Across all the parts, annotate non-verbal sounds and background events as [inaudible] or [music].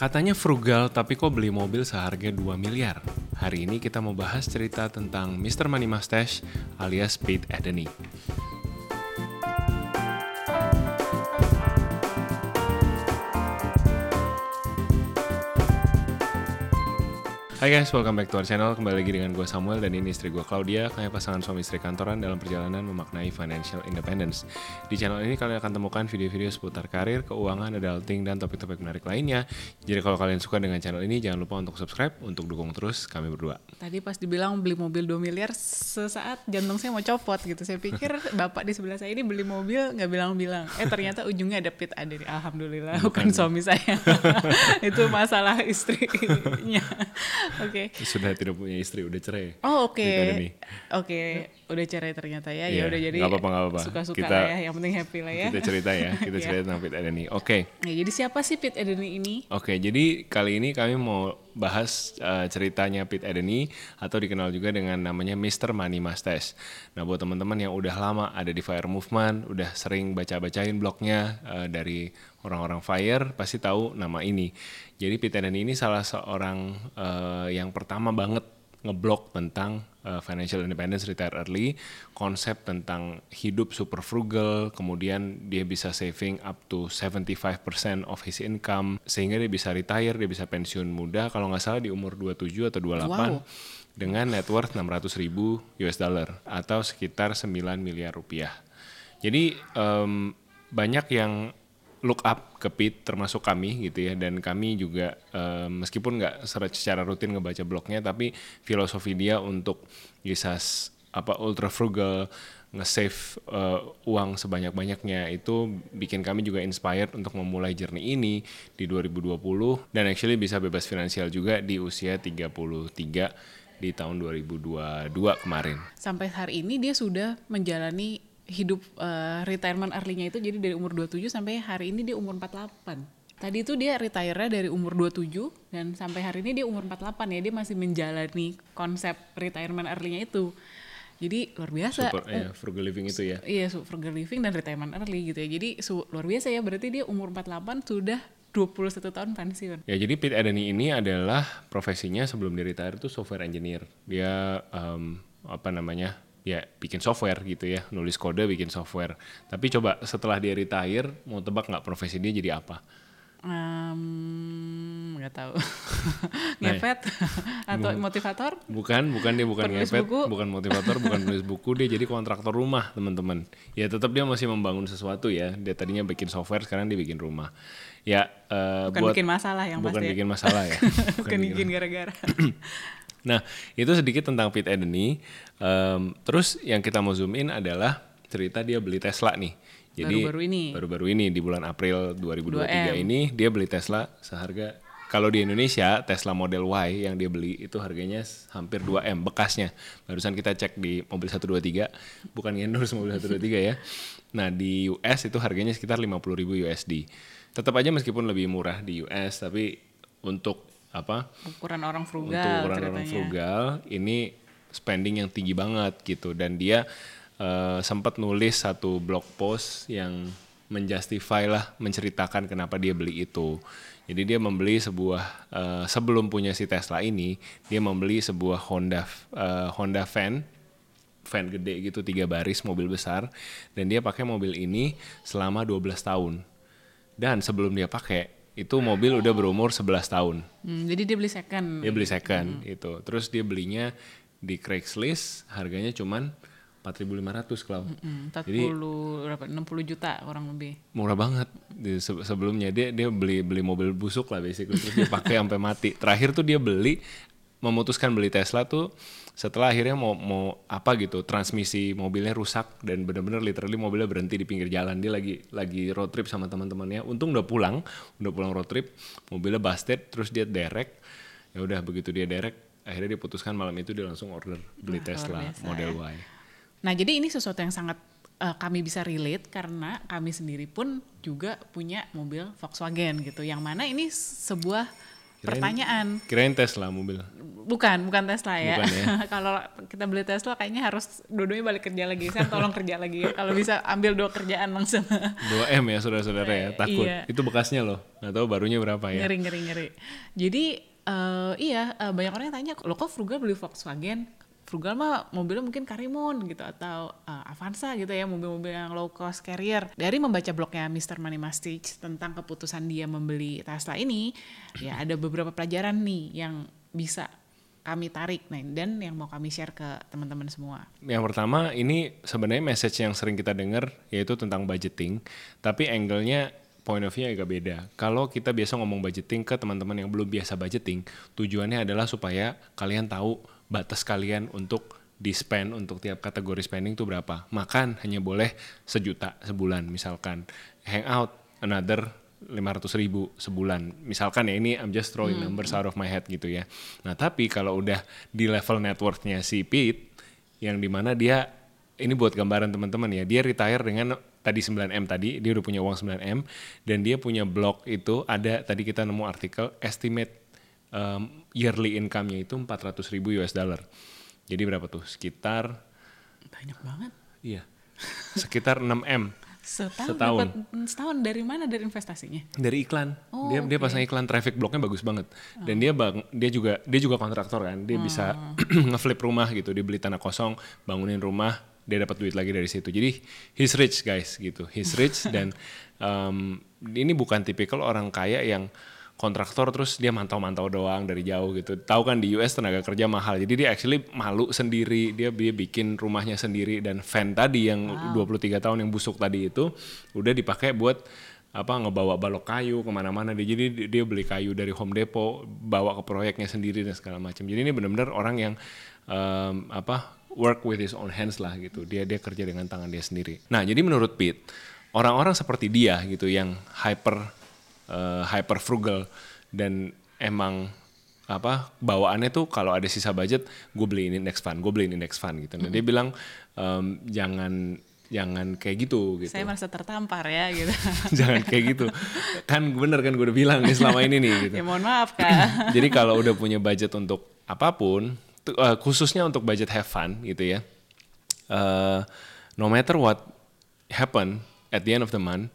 Katanya frugal tapi kok beli mobil seharga 2 miliar? Hari ini kita mau bahas cerita tentang Mr. Money Mustache alias Pete Adeney. Hai guys, welcome back to our channel. Kembali lagi dengan gue Samuel dan ini istri gue Claudia. Kami pasangan suami istri kantoran dalam perjalanan memaknai financial independence. Di channel ini kalian akan temukan video-video seputar karir, keuangan, adulting, dan topik-topik menarik lainnya. Jadi kalau kalian suka dengan channel ini, jangan lupa untuk subscribe untuk dukung terus kami berdua. Tadi pas dibilang beli mobil 2 miliar, sesaat jantung saya mau copot gitu. Saya pikir [laughs] bapak di sebelah saya ini beli mobil nggak bilang-bilang. Eh ternyata ujungnya ada pit ada di. Alhamdulillah bukan, bukan ya. suami saya. [laughs] Itu masalah istrinya. Oke. Okay. Sudah tidak punya istri, udah cerai. Oh oke. Okay. Oke, okay. udah cerai ternyata ya. Ya iya, udah jadi. Gak apa-apa, gak apa-apa. Suka-suka kita, lah ya, yang penting happy lah ya. Kita cerita ya, kita [laughs] iya. cerita yeah. tentang Pit Edeni. Oke. Okay. Nah, jadi siapa sih Pit Edeni ini? Oke, okay, jadi kali ini kami mau bahas uh, ceritanya Pit Edeni atau dikenal juga dengan namanya Mr. Money Mastes. Nah, buat teman-teman yang udah lama ada di Fire Movement, udah sering baca-bacain blognya uh, dari orang-orang fire pasti tahu nama ini. Jadi Peter Dan ini salah seorang uh, yang pertama banget ngeblok tentang uh, financial independence retire early, konsep tentang hidup super frugal, kemudian dia bisa saving up to 75% of his income sehingga dia bisa retire, dia bisa pensiun muda kalau nggak salah di umur 27 atau 28. Wow dengan net worth 600.000 US dollar atau sekitar 9 miliar rupiah. Jadi um, banyak yang look up ke Pete termasuk kami gitu ya dan kami juga uh, meskipun nggak secara rutin ngebaca blognya tapi filosofi dia untuk bisa apa ultra frugal nge-save uh, uang sebanyak-banyaknya itu bikin kami juga inspired untuk memulai journey ini di 2020 dan actually bisa bebas finansial juga di usia 33 di tahun 2022 kemarin. Sampai hari ini dia sudah menjalani hidup uh, retirement early-nya itu jadi dari umur 27 sampai hari ini dia umur 48. Tadi itu dia retire dari umur 27 dan sampai hari ini dia umur 48 ya, dia masih menjalani konsep retirement early-nya itu. Jadi luar biasa. Super, iya, frugal living itu ya. Iya, frugal living dan retirement early gitu ya. Jadi su luar biasa ya, berarti dia umur 48 sudah 21 tahun pensiun. Ya, jadi Pete Adani ini adalah profesinya sebelum di retire itu software engineer. Dia um, apa namanya? ya bikin software gitu ya nulis kode bikin software tapi coba setelah dia retire mau tebak nggak profesi dia jadi apa um, nggak tahu [laughs] nah, ngepet nah, [laughs] atau motivator bukan bukan dia bukan penulis ngepet buku. bukan motivator bukan nulis [laughs] buku dia jadi kontraktor rumah teman-teman ya tetap dia masih membangun sesuatu ya dia tadinya bikin software sekarang dia bikin rumah ya uh, bukan buat, bikin masalah yang bukan pasti ya. bikin masalah ya bukan, bikin gara-gara [clears throat] nah itu sedikit tentang Pete Edney Um, terus yang kita mau zoom in adalah cerita dia beli Tesla nih. Jadi baru-baru ini. Baru-baru ini di bulan April 2023 2M. ini dia beli Tesla seharga kalau di Indonesia Tesla Model Y yang dia beli itu harganya hampir 2M bekasnya. Barusan kita cek di mobil 123, bukan endorse mobil 123 ya. Nah, di US itu harganya sekitar ribu USD. Tetap aja meskipun lebih murah di US tapi untuk apa? Ukuran orang frugal. Untuk ukuran ceritanya. orang frugal ini spending yang tinggi banget gitu dan dia uh, eh, sempat nulis satu blog post yang menjustify lah menceritakan kenapa dia beli itu. Jadi dia membeli sebuah uh, sebelum punya si Tesla ini, dia membeli sebuah Honda uh, Honda Fan Fan gede gitu tiga baris mobil besar dan dia pakai mobil ini selama 12 tahun. Dan sebelum dia pakai itu mobil udah berumur 11 tahun. Hmm, jadi dia beli second. Dia beli second hmm. itu. Terus dia belinya di Craigslist harganya cuman 4.500 kalau. Mm -hmm, Jadi, berapa 60 juta orang lebih. Murah banget. Di, se sebelumnya dia dia beli beli mobil busuk lah basically terus dia pakai sampai mati. Terakhir tuh dia beli memutuskan beli Tesla tuh setelah akhirnya mau mau apa gitu transmisi mobilnya rusak dan benar-benar literally mobilnya berhenti di pinggir jalan dia lagi lagi road trip sama teman-temannya untung udah pulang udah pulang road trip mobilnya busted terus dia derek ya udah begitu dia derek akhirnya diputuskan malam itu dia langsung order beli nah, Tesla model ya. Y. Nah jadi ini sesuatu yang sangat uh, kami bisa relate karena kami sendiri pun juga punya mobil Volkswagen gitu yang mana ini sebuah kirain, pertanyaan kirain Tesla mobil bukan bukan Tesla ya, ya. [laughs] kalau kita beli Tesla kayaknya harus dua-duanya balik kerja lagi saya tolong kerja lagi ya. kalau bisa ambil dua kerjaan langsung [laughs] dua m ya saudara-saudara ya iya. takut iya. itu bekasnya loh gak tahu barunya berapa ya ngeri ngeri ngeri jadi uh, iya uh, banyak orang yang tanya lo kok frugal beli Volkswagen frugal mah mobilnya mungkin Karimun gitu atau uh, Avanza gitu ya mobil-mobil yang low cost carrier dari membaca blognya Mr. Money Mastich tentang keputusan dia membeli Tesla ini ya ada beberapa pelajaran nih yang bisa kami tarik nah dan yang mau kami share ke teman-teman semua. Yang pertama ini sebenarnya message yang sering kita dengar yaitu tentang budgeting, tapi angle-nya point of view agak beda. Kalau kita biasa ngomong budgeting ke teman-teman yang belum biasa budgeting, tujuannya adalah supaya kalian tahu batas kalian untuk di spend untuk tiap kategori spending itu berapa. Makan hanya boleh sejuta sebulan misalkan. Hangout another 500 ribu sebulan. Misalkan ya ini I'm just throwing hmm. numbers out of my head gitu ya. Nah tapi kalau udah di level networknya si Pete yang dimana dia ini buat gambaran teman-teman ya dia retire dengan tadi 9M tadi, dia udah punya uang 9M dan dia punya blog itu ada tadi kita nemu artikel estimate um, yearly income-nya itu 400 ribu US dollar. Jadi berapa tuh? Sekitar banyak banget. Iya. Sekitar 6M. Setahun, setahun. Dapat, setahun dari mana dari investasinya? Dari iklan. Oh, dia okay. dia pasang iklan traffic blognya bagus banget. Oh. Dan dia bang dia juga dia juga kontraktor kan. Dia hmm. bisa [clears throat] ngeflip rumah gitu, dia beli tanah kosong, bangunin rumah, dia dapat duit lagi dari situ. Jadi he's rich guys gitu, he's rich [laughs] dan um, ini bukan tipikal orang kaya yang kontraktor terus dia mantau-mantau doang dari jauh gitu. Tahu kan di US tenaga kerja mahal. Jadi dia actually malu sendiri, dia dia bikin rumahnya sendiri dan van tadi yang wow. 23 tahun yang busuk tadi itu udah dipakai buat apa ngebawa balok kayu kemana-mana dia jadi dia beli kayu dari Home Depot bawa ke proyeknya sendiri dan segala macam jadi ini benar-benar orang yang um, apa work with his own hands lah gitu. Dia dia kerja dengan tangan dia sendiri. Nah, jadi menurut Pete, orang-orang seperti dia gitu yang hyper uh, hyper frugal dan emang apa bawaannya tuh kalau ada sisa budget gue beli ini next fund gue beli ini next fund gitu nah mm -hmm. dia mm-hmm. bilang um, jangan jangan kayak gitu gitu saya merasa tertampar ya gitu [laughs] jangan kayak gitu kan bener kan gue udah bilang nih selama ini nih gitu ya mohon maaf kak [laughs] jadi kalau udah punya budget untuk apapun uh, khususnya untuk budget have fun gitu ya. Uh, no matter what happen at the end of the month,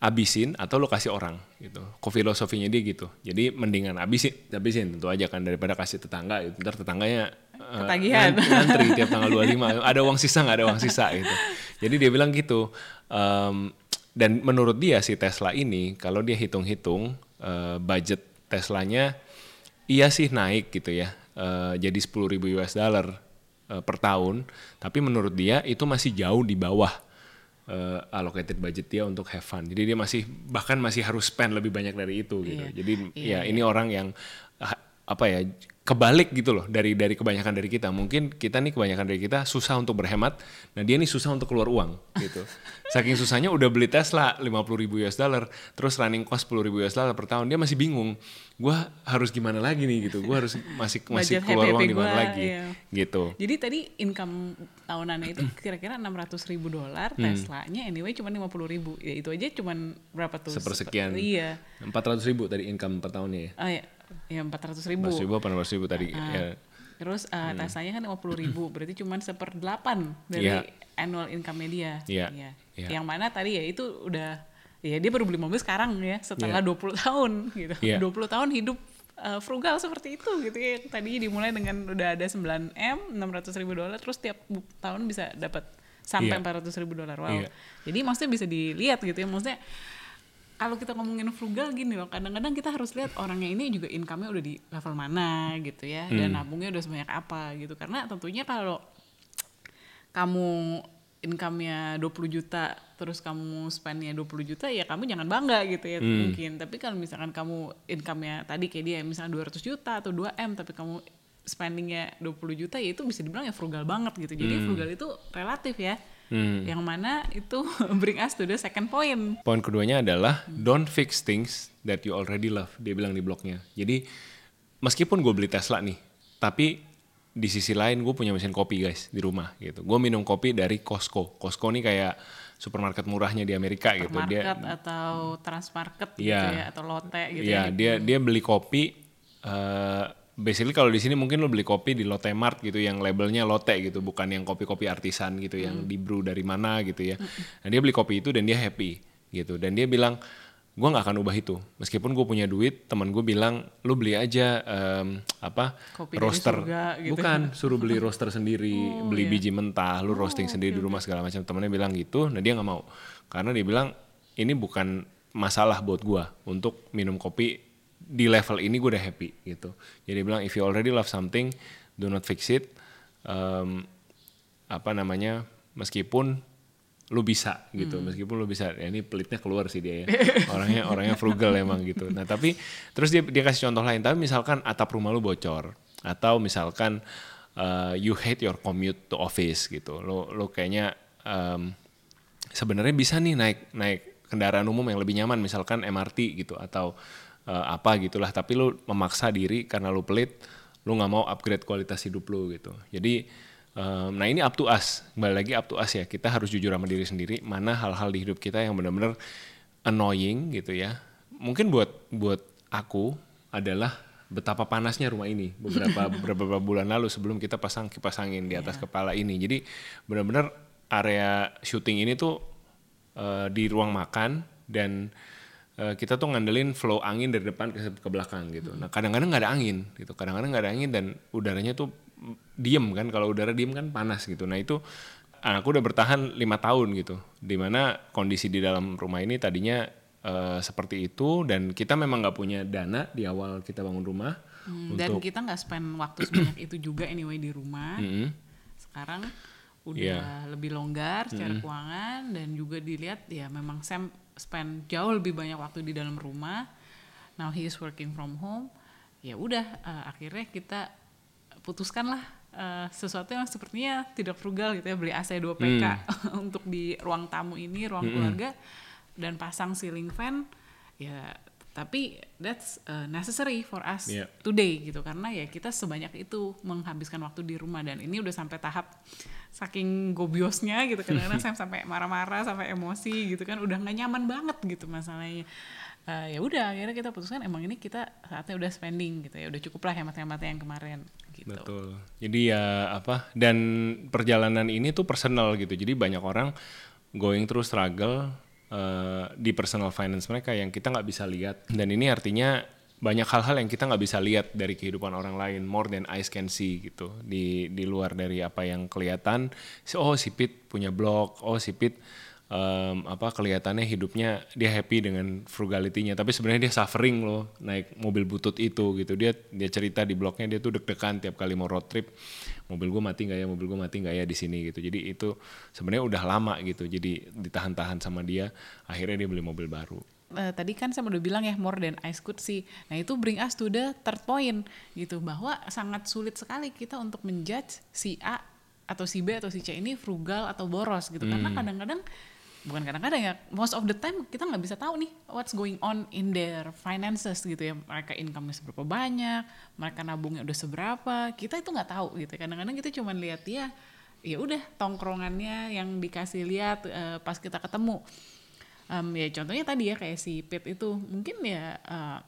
abisin atau lo kasih orang gitu. filosofinya dia gitu. Jadi mendingan abisin, abisin tentu aja kan daripada kasih tetangga itu Ntar tetangganya uh, ketagihan. Ngantri tiap tanggal 25. ada uang sisa nggak ada uang sisa gitu. Jadi dia bilang gitu. Um, dan menurut dia si Tesla ini kalau dia hitung-hitung uh, budget Teslanya iya sih naik gitu ya. Eh, jadi 10.000 US dollar uh, per tahun, tapi menurut dia itu masih jauh di bawah uh, allocated budget dia untuk have fun. Jadi dia masih bahkan masih harus spend lebih banyak dari itu gitu. yeah. Jadi yeah, ya iya. ini orang yang apa ya kebalik gitu loh dari dari kebanyakan dari kita mungkin kita nih kebanyakan dari kita susah untuk berhemat nah dia nih susah untuk keluar uang gitu [laughs] saking susahnya udah beli Tesla puluh ribu US dollar terus running cost sepuluh ribu US dollar per tahun dia masih bingung gue harus gimana lagi nih gitu gue harus masih masih keluar uang gimana gua, lagi iya. gitu jadi tadi income tahunannya itu kira-kira enam ratus ribu dolar hmm. Teslanya anyway cuma puluh ribu ya itu aja cuma berapa tuh sepersekian iya ratus ribu tadi income per tahunnya ya oh, iya ya empat ratus ribu. Empat ribu, delapan ratus ribu tadi. Uh, ya. Terus uh, hmm. tasanya kan lima puluh ribu, berarti cuma seperdelapan dari yeah. annual income media. Iya. Yeah. ya. Yeah. Yang mana tadi ya itu udah, ya dia baru beli mobil sekarang ya, setelah yeah. puluh tahun gitu. Yeah. puluh tahun hidup uh, frugal seperti itu gitu ya. Tadi dimulai dengan udah ada 9 m, enam ratus ribu dolar, terus tiap tahun bisa dapat sampai yeah. Iya. ratus ribu dolar. Wow. Yeah. Jadi maksudnya bisa dilihat gitu ya, maksudnya kalau kita ngomongin frugal gini loh kadang-kadang kita harus lihat orangnya ini juga income-nya udah di level mana gitu ya hmm. dan nabungnya udah sebanyak apa gitu karena tentunya kalau kamu income-nya 20 juta terus kamu spend-nya 20 juta ya kamu jangan bangga gitu ya hmm. mungkin tapi kalau misalkan kamu income-nya tadi kayak dia misalnya 200 juta atau 2M tapi kamu spendingnya 20 juta ya itu bisa dibilang ya frugal banget gitu jadi hmm. frugal itu relatif ya Hmm. Yang mana itu [laughs] bring us to the second point. Poin keduanya adalah hmm. don't fix things that you already love. Dia bilang di blognya. Jadi meskipun gue beli Tesla nih, tapi di sisi lain gue punya mesin kopi guys di rumah gitu. Gue minum kopi dari Costco. Costco nih kayak supermarket murahnya di Amerika gitu. Dia atau Transmarket gitu iya. ya atau Lotte gitu. Iya, ya, dia dia beli kopi uh, basically kalau di sini mungkin lo beli kopi di Lotte Mart gitu yang labelnya Lotte gitu, bukan yang kopi-kopi artisan gitu hmm. yang di brew dari mana gitu ya. Hmm. Nah dia beli kopi itu dan dia happy gitu dan dia bilang gue nggak akan ubah itu meskipun gue punya duit teman gue bilang lu beli aja um, apa Kopi roaster surga, gitu. bukan suruh beli roaster sendiri [laughs] oh, beli iya. biji mentah lu roasting okay, oh, sendiri okay. di rumah segala macam temennya bilang gitu nah dia nggak mau karena dia bilang ini bukan masalah buat gue untuk minum kopi di level ini gue udah happy gitu jadi bilang if you already love something do not fix it um, apa namanya meskipun lu bisa gitu hmm. meskipun lu bisa ya ini pelitnya keluar sih dia ya [laughs] orangnya orangnya frugal emang gitu nah tapi terus dia dia kasih contoh lain tapi misalkan atap rumah lu bocor atau misalkan uh, you hate your commute to office gitu lo lo kayaknya um, sebenarnya bisa nih naik naik kendaraan umum yang lebih nyaman misalkan MRT gitu atau uh, apa gitulah tapi lu memaksa diri karena lu pelit lu nggak mau upgrade kualitas hidup lu gitu jadi um, nah ini up to us kembali lagi up to us ya kita harus jujur sama diri sendiri mana hal-hal di hidup kita yang benar-benar annoying gitu ya mungkin buat buat aku adalah betapa panasnya rumah ini beberapa [laughs] beberapa bulan lalu sebelum kita pasang kipas angin di atas yeah. kepala ini jadi benar-benar area syuting ini tuh uh, di ruang makan dan Eh, kita tuh ngandelin flow angin dari depan ke, ke belakang gitu. Hmm. Nah kadang-kadang nggak -kadang ada angin gitu, kadang-kadang nggak -kadang ada angin dan udaranya tuh diem kan, kalau udara diem kan panas gitu. Nah itu aku udah bertahan lima tahun gitu, dimana kondisi di dalam rumah ini tadinya uh, seperti itu dan kita memang nggak punya dana di awal kita bangun rumah. Hmm, untuk... Dan kita nggak spend waktu sebanyak itu juga anyway di rumah. -hmm. Sekarang udah yeah. lebih longgar secara -hmm. keuangan dan juga dilihat ya memang Sam spend jauh lebih banyak waktu di dalam rumah now he is working from home ya udah uh, akhirnya kita putuskanlah uh, sesuatu yang sepertinya tidak frugal gitu ya beli AC 2 PK hmm. [laughs] untuk di ruang tamu ini ruang hmm. keluarga dan pasang ceiling fan ya tapi that's uh, necessary for us yeah. today gitu karena ya kita sebanyak itu menghabiskan waktu di rumah dan ini udah sampai tahap saking gobiosnya gitu kan. karena kadang [laughs] saya sampai marah-marah sampai emosi gitu kan udah gak nyaman banget gitu masalahnya uh, ya udah akhirnya kita putuskan emang ini kita saatnya udah spending gitu ya udah cukup lah hemat-hemat yang kemarin gitu. Betul. Jadi ya apa dan perjalanan ini tuh personal gitu. Jadi banyak orang going through struggle uh, di personal finance mereka yang kita nggak bisa lihat dan ini artinya banyak hal-hal yang kita nggak bisa lihat dari kehidupan orang lain more than eyes can see gitu di di luar dari apa yang kelihatan oh si Pit punya blog oh si Pit um, apa kelihatannya hidupnya dia happy dengan frugalitinya tapi sebenarnya dia suffering loh naik mobil butut itu gitu dia dia cerita di blognya dia tuh deg-degan tiap kali mau road trip mobil gue mati nggak ya mobil gue mati nggak ya di sini gitu jadi itu sebenarnya udah lama gitu jadi ditahan-tahan sama dia akhirnya dia beli mobil baru uh, tadi kan saya udah bilang ya more than ice could see. Nah itu bring us to the third point gitu bahwa sangat sulit sekali kita untuk menjudge si A atau si B atau si C ini frugal atau boros gitu hmm. karena kadang-kadang bukan kadang-kadang ya most of the time kita nggak bisa tahu nih what's going on in their finances gitu ya mereka income nya seberapa banyak mereka nabungnya udah seberapa kita itu nggak tahu gitu kadang-kadang kita cuma lihat ya ya udah tongkrongannya yang dikasih lihat uh, pas kita ketemu um, ya contohnya tadi ya kayak si Pete itu mungkin ya uh,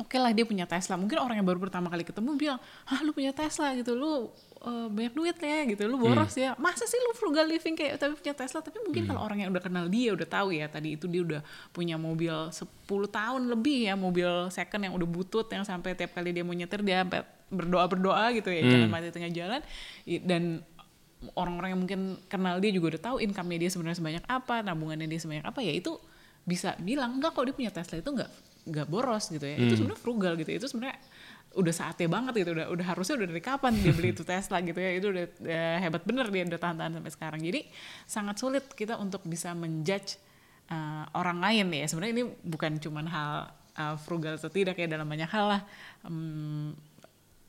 oke okay lah dia punya Tesla mungkin orang yang baru pertama kali ketemu bilang ah lu punya Tesla gitu lu Eh, banyak duit ya gitu lu hmm. boros hmm. ya masa sih lu frugal living kayak tapi punya Tesla tapi mungkin hmm. kalau orang yang udah kenal dia udah tahu ya tadi itu dia udah punya mobil 10 tahun lebih ya mobil second yang udah butut yang sampai tiap kali dia mau nyetir dia berdoa berdoa gitu ya hmm. jangan mati tengah jalan dan orang-orang yang mungkin kenal dia juga udah tahu income dia sebenarnya sebanyak apa nabungannya dia sebanyak apa ya itu bisa bilang enggak kok dia punya Tesla itu enggak nggak boros gitu ya hmm. itu sebenarnya frugal gitu itu sebenarnya udah saatnya banget gitu udah udah harusnya udah dari kapan dia beli [laughs] itu Tesla gitu ya itu udah ya, hebat bener dia udah tahan-tahan sampai sekarang jadi sangat sulit kita untuk bisa menjudge uh, orang lain ya sebenarnya ini bukan cuman hal uh, frugal atau tidak ya dalam banyak hal lah um,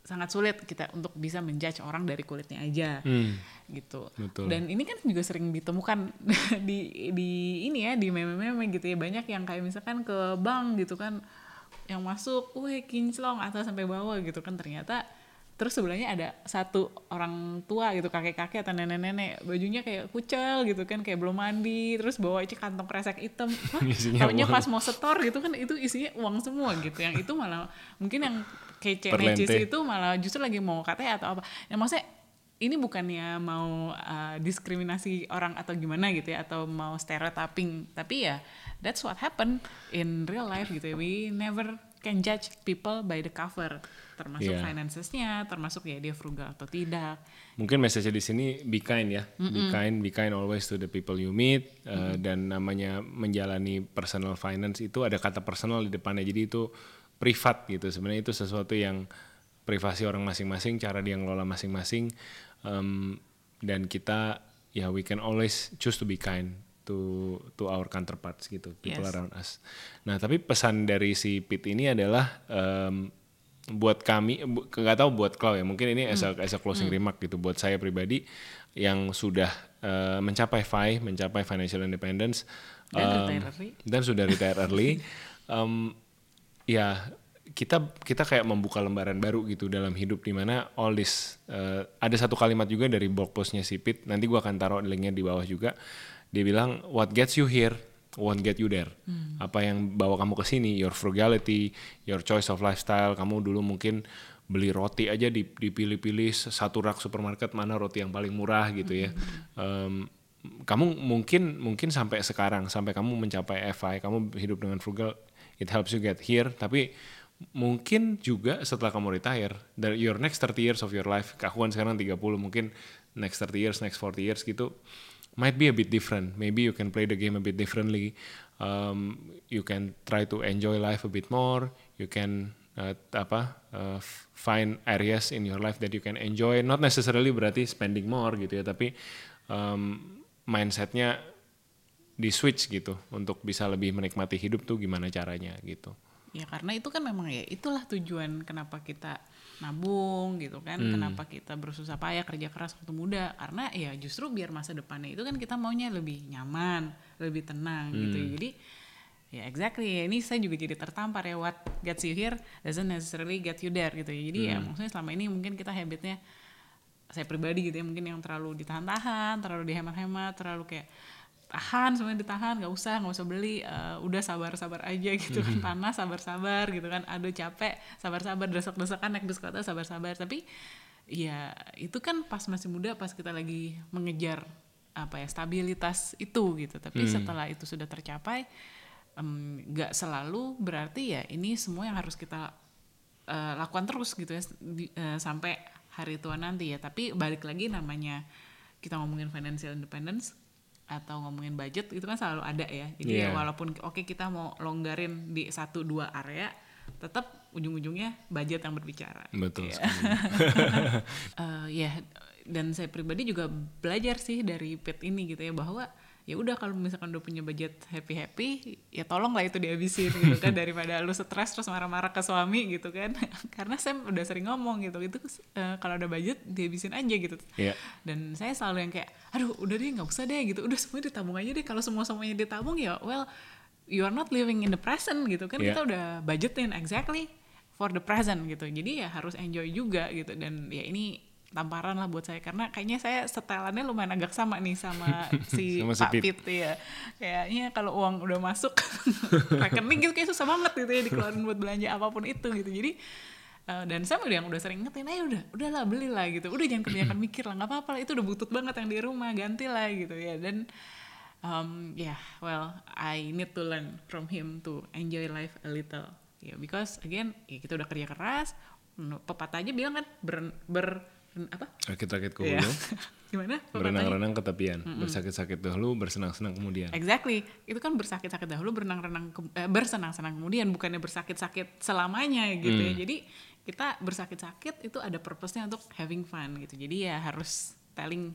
sangat sulit kita untuk bisa menjudge orang dari kulitnya aja hmm. gitu Betul. dan ini kan juga sering ditemukan [laughs] di di ini ya di meme-meme gitu ya banyak yang kayak misalkan ke bank gitu kan yang masuk, wah kinclong atau sampai bawah gitu kan ternyata terus sebelahnya ada satu orang tua gitu kakek-kakek atau nenek-nenek bajunya kayak kucel gitu kan kayak belum mandi terus bawa aja kantong kresek hitam [laughs] tahunya pas mau setor gitu kan itu isinya uang semua gitu yang itu malah mungkin yang kece necis itu malah justru lagi mau katanya atau apa yang maksudnya ini bukannya mau uh, diskriminasi orang atau gimana gitu ya atau mau stereotyping tapi ya that's what happen in real life gitu ya we never can judge people by the cover termasuk yeah. financesnya termasuk ya dia frugal atau tidak mungkin message di sini be kind ya mm -mm. be kind be kind always to the people you meet uh, -mm. -hmm. dan namanya menjalani personal finance itu ada kata personal di depannya jadi itu privat gitu sebenarnya itu sesuatu yang privasi orang masing-masing cara dia ngelola masing-masing um, dan kita ya yeah, we can always choose to be kind to to our counterparts gitu people yes. around us. Nah tapi pesan dari si Pete ini adalah um, buat kami nggak tahu buat Klau ya mungkin ini hmm. as closing hmm. remark gitu buat saya pribadi yang sudah uh, mencapai FI mencapai financial independence dan um, dan sudah retire early um, [laughs] ya kita kita kayak membuka lembaran baru gitu dalam hidup dimana all this uh, ada satu kalimat juga dari blog postnya Sipit nanti gue akan taruh linknya di bawah juga dia bilang what gets you here won't get you there. Hmm. Apa yang bawa kamu ke sini, your frugality, your choice of lifestyle, kamu dulu mungkin beli roti aja dipilih-pilih satu rak supermarket mana roti yang paling murah gitu ya. Hmm. Um, kamu mungkin mungkin sampai sekarang sampai kamu mencapai FI, kamu hidup dengan frugal, it helps you get here. Tapi mungkin juga setelah kamu retire dari your next 30 years of your life keakuan sekarang 30 mungkin next 30 years next 40 years gitu might be a bit different maybe you can play the game a bit differently um, you can try to enjoy life a bit more you can uh, apa uh, find areas in your life that you can enjoy not necessarily berarti spending more gitu ya tapi um, mindsetnya di switch gitu untuk bisa lebih menikmati hidup tuh gimana caranya gitu ya karena itu kan memang ya itulah tujuan kenapa kita nabung gitu kan hmm. kenapa kita berusaha payah kerja keras waktu muda karena ya justru biar masa depannya itu kan kita maunya lebih nyaman lebih tenang gitu. hmm. gitu jadi ya exactly ini saya juga jadi tertampar ya what gets you here doesn't necessarily get you there gitu ya jadi ya hmm. ya maksudnya selama ini mungkin kita habitnya saya pribadi gitu ya mungkin yang terlalu ditahan-tahan terlalu dihemat-hemat terlalu kayak tahan semuanya ditahan nggak usah nggak usah beli uh, udah sabar sabar aja gitu kan mm panas sabar sabar gitu kan aduh capek sabar sabar desak desakan naik bus kota sabar sabar tapi ya itu kan pas masih muda pas kita lagi mengejar apa ya stabilitas itu gitu tapi hmm. setelah itu sudah tercapai nggak um, selalu berarti ya ini semua yang harus kita uh, lakukan terus gitu ya di, uh, sampai hari tua nanti ya tapi balik lagi namanya kita ngomongin financial independence atau ngomongin budget itu kan selalu ada ya jadi yeah. walaupun oke okay, kita mau longgarin di satu dua area tetap ujung-ujungnya budget yang berbicara betul iya. [laughs] eh, ya yeah. uh, yeah. dan saya pribadi juga belajar sih dari pet ini gitu ya bahwa ya udah kalau misalkan udah punya budget happy happy ya tolong lah itu dihabisin gitu kan [laughs] daripada lu stres terus marah-marah ke suami gitu kan [laughs] karena saya udah sering ngomong gitu itu uh, kalau ada budget dihabisin aja gitu yeah. dan saya selalu yang kayak aduh udah deh nggak usah deh gitu udah semuanya ditabung aja deh kalau semua semuanya ditabung ya well you are not living in the present gitu kan yeah. kita udah budgetin exactly for the present gitu jadi ya harus enjoy juga gitu dan ya ini tamparan lah buat saya karena kayaknya saya setelannya lumayan agak sama nih sama [laughs] si sama Pak Pit. Pit ya kayaknya kalau uang udah masuk [laughs] rekening gitu kayak susah banget gitu ya dikeluarin buat belanja apapun itu gitu jadi uh, dan saya udah yang udah sering ngetin ayo eh, udah udahlah belilah gitu udah jangan kebanyakan [clears throat] mikir lah nggak apa-apa itu udah butut banget yang di rumah ganti lah gitu ya dan um, ya yeah, well I need to learn from him to enjoy life a little ya yeah, because again ya kita udah kerja keras pepatah aja bilang kan ber, ber apa? Rakit-rakit iya. [laughs] ke hulu. Yeah. Gimana? Berenang-renang ke tepian. mm -mm. Bersakit-sakit dahulu, bersenang-senang kemudian. Exactly. Itu kan bersakit-sakit dahulu, berenang-renang eh, bersenang-senang kemudian, bukannya bersakit-sakit selamanya gitu ya. mm. ya. Jadi kita bersakit-sakit itu ada purpose-nya untuk having fun gitu. Jadi ya harus telling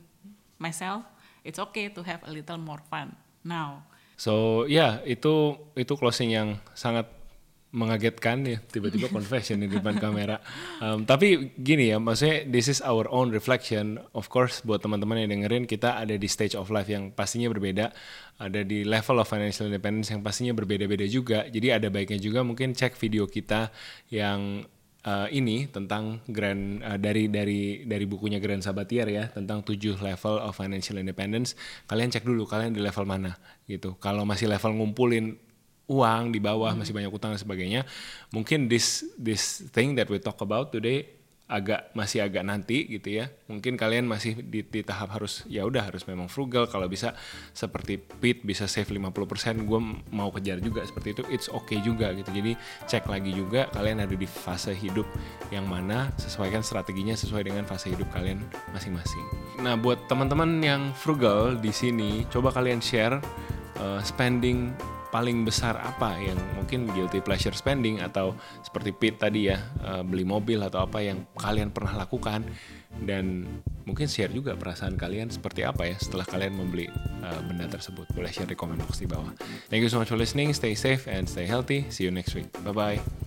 myself it's okay to have a little more fun now. So ya yeah, itu itu closing yang sangat mengagetkan ya tiba-tiba [laughs] confession di depan kamera. Um, tapi gini ya, maksudnya this is our own reflection. Of course, buat teman-teman yang dengerin, kita ada di stage of life yang pastinya berbeda, ada di level of financial independence yang pastinya berbeda-beda juga. Jadi ada baiknya juga mungkin cek video kita yang uh, ini tentang grand uh, dari dari dari bukunya Grand Sabatier ya tentang tujuh level of financial independence. Kalian cek dulu kalian di level mana gitu. Kalau masih level ngumpulin uang di bawah hmm. masih banyak utang dan sebagainya mungkin this this thing that we talk about today agak masih agak nanti gitu ya mungkin kalian masih di, di tahap harus ya udah harus memang frugal kalau bisa seperti Pete bisa save 50% gue mau kejar juga seperti itu it's okay juga gitu jadi cek lagi juga kalian ada di fase hidup yang mana sesuaikan strateginya sesuai dengan fase hidup kalian masing-masing nah buat teman-teman yang frugal di sini coba kalian share uh, spending paling besar apa yang mungkin guilty pleasure spending atau seperti Pete tadi ya eh, beli mobil atau apa yang kalian pernah lakukan dan mungkin share juga perasaan kalian seperti apa ya setelah kalian membeli uh, benda tersebut boleh share di comment box di bawah thank you so much for listening stay safe and stay healthy see you next week bye bye